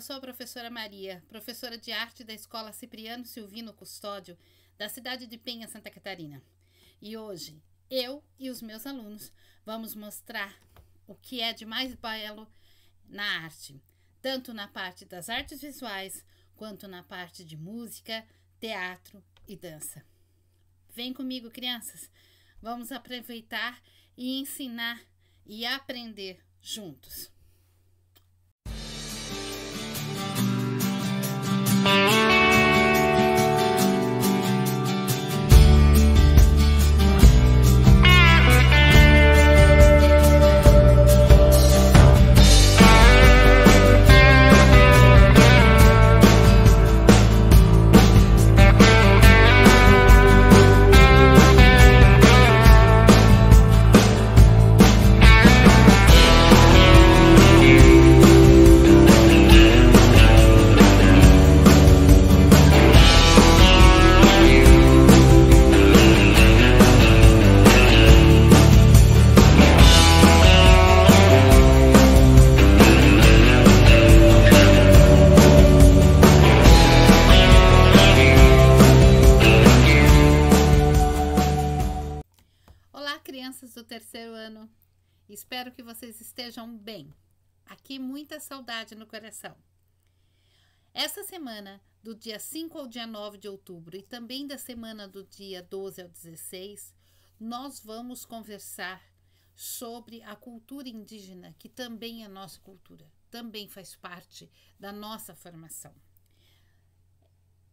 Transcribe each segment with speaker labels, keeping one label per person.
Speaker 1: Eu sou a professora Maria, professora de arte da Escola Cipriano Silvino Custódio, da cidade de Penha, Santa Catarina. E hoje, eu e os meus alunos vamos mostrar o que é de mais belo na arte, tanto na parte das artes visuais, quanto na parte de música, teatro e dança. Vem comigo, crianças! Vamos aproveitar e ensinar e aprender juntos. Espero que vocês estejam bem. Aqui muita saudade no coração. Essa semana, do dia 5 ao dia 9 de outubro e também da semana do dia 12 ao 16, nós vamos conversar sobre a cultura indígena, que também é nossa cultura, também faz parte da nossa formação.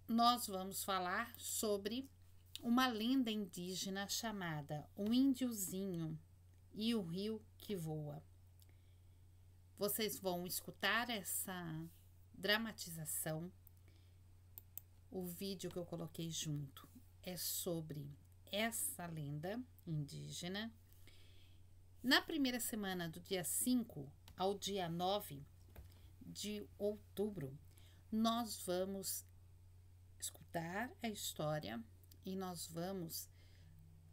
Speaker 1: Nós vamos falar sobre uma lenda indígena chamada O Índiozinho, e o rio que voa. Vocês vão escutar essa dramatização. O vídeo que eu coloquei junto é sobre essa lenda indígena. Na primeira semana do dia 5 ao dia 9 de outubro, nós vamos escutar a história e nós vamos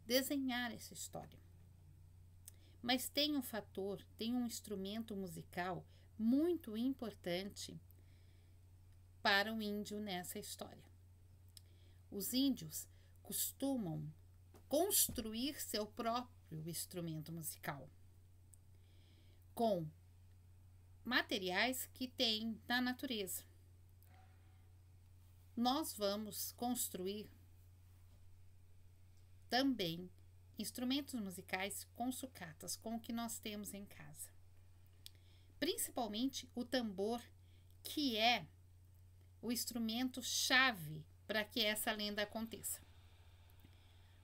Speaker 1: desenhar essa história. Mas tem um fator, tem um instrumento musical muito importante para o índio nessa história. Os índios costumam construir seu próprio instrumento musical com materiais que tem na natureza. Nós vamos construir também instrumentos musicais com sucatas, com o que nós temos em casa. Principalmente o tambor, que é o instrumento chave para que essa lenda aconteça.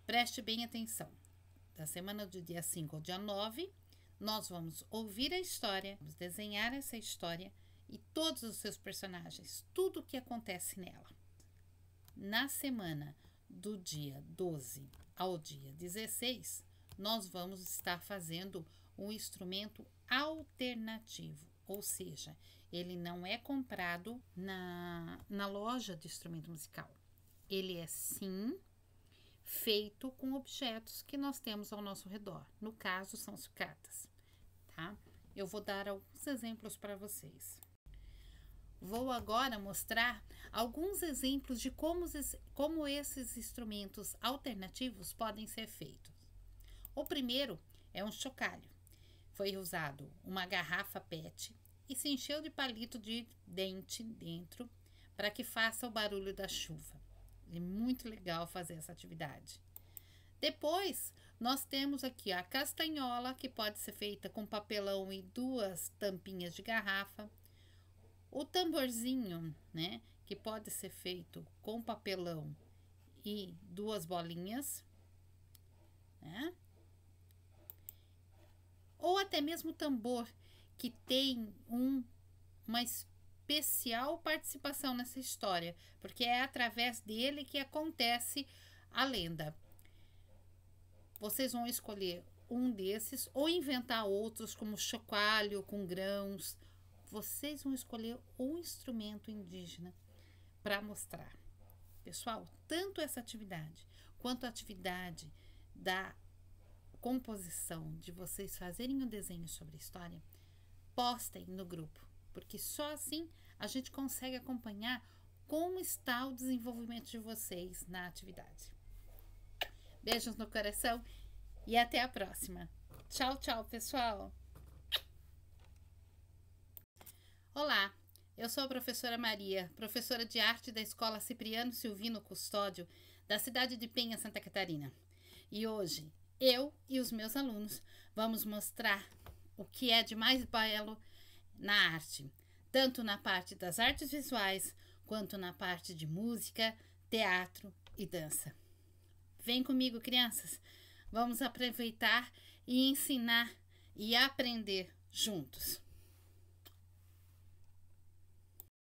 Speaker 1: Preste bem atenção. Da semana do dia 5 ao dia 9, nós vamos ouvir a história, vamos desenhar essa história e todos os seus personagens, tudo o que acontece nela. Na semana do dia 12 ao dia 16, nós vamos estar fazendo um instrumento alternativo, ou seja, ele não é comprado na, na loja de instrumento musical. Ele é sim feito com objetos que nós temos ao nosso redor. No caso, são sucatas, tá? Eu vou dar alguns exemplos para vocês. Vou agora mostrar alguns exemplos de como, como esses instrumentos alternativos podem ser feitos. O primeiro é um chocalho. Foi usado uma garrafa PET e se encheu de palito de dente dentro para que faça o barulho da chuva. É muito legal fazer essa atividade. Depois, nós temos aqui a castanhola, que pode ser feita com papelão e duas tampinhas de garrafa. O tamborzinho, né, que pode ser feito com papelão e duas bolinhas, né? Ou até mesmo tambor, que tem um, uma especial participação nessa história, porque é através dele que acontece a lenda. Vocês vão escolher um desses ou inventar outros, como chocalho com grãos, vocês vão escolher um instrumento indígena para mostrar. Pessoal, tanto essa atividade quanto a atividade da composição de vocês fazerem um desenho sobre a história, postem no grupo, porque só assim a gente consegue acompanhar como está o desenvolvimento de vocês na atividade. Beijos no coração e até a próxima. Tchau, tchau, pessoal! Eu sou a professora Maria, professora de arte da Escola Cipriano Silvino Custódio, da cidade de Penha, Santa Catarina. E hoje, eu e os meus alunos vamos mostrar o que é de mais belo na arte, tanto na parte das artes visuais quanto na parte de música, teatro e dança. Vem comigo, crianças. Vamos aproveitar e ensinar e aprender juntos.